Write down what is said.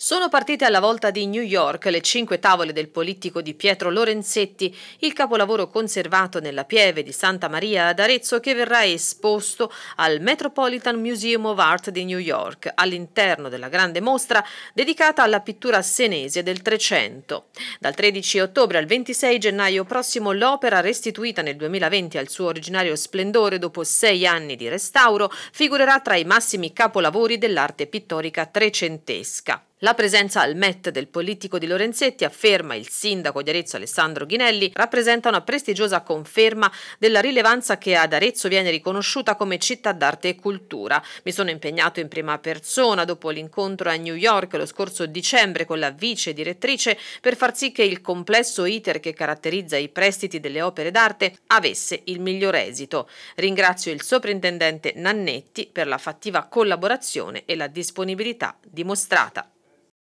Sono partite alla volta di New York le cinque tavole del politico di Pietro Lorenzetti, il capolavoro conservato nella pieve di Santa Maria ad Arezzo che verrà esposto al Metropolitan Museum of Art di New York all'interno della grande mostra dedicata alla pittura senese del Trecento. Dal 13 ottobre al 26 gennaio prossimo l'opera restituita nel 2020 al suo originario splendore dopo sei anni di restauro figurerà tra i massimi capolavori dell'arte pittorica trecentesca. La presenza al MET del politico di Lorenzetti, afferma il sindaco di Arezzo Alessandro Ghinelli, rappresenta una prestigiosa conferma della rilevanza che ad Arezzo viene riconosciuta come città d'arte e cultura. Mi sono impegnato in prima persona dopo l'incontro a New York lo scorso dicembre con la vice direttrice per far sì che il complesso iter che caratterizza i prestiti delle opere d'arte avesse il miglior esito. Ringrazio il soprintendente Nannetti per la fattiva collaborazione e la disponibilità dimostrata.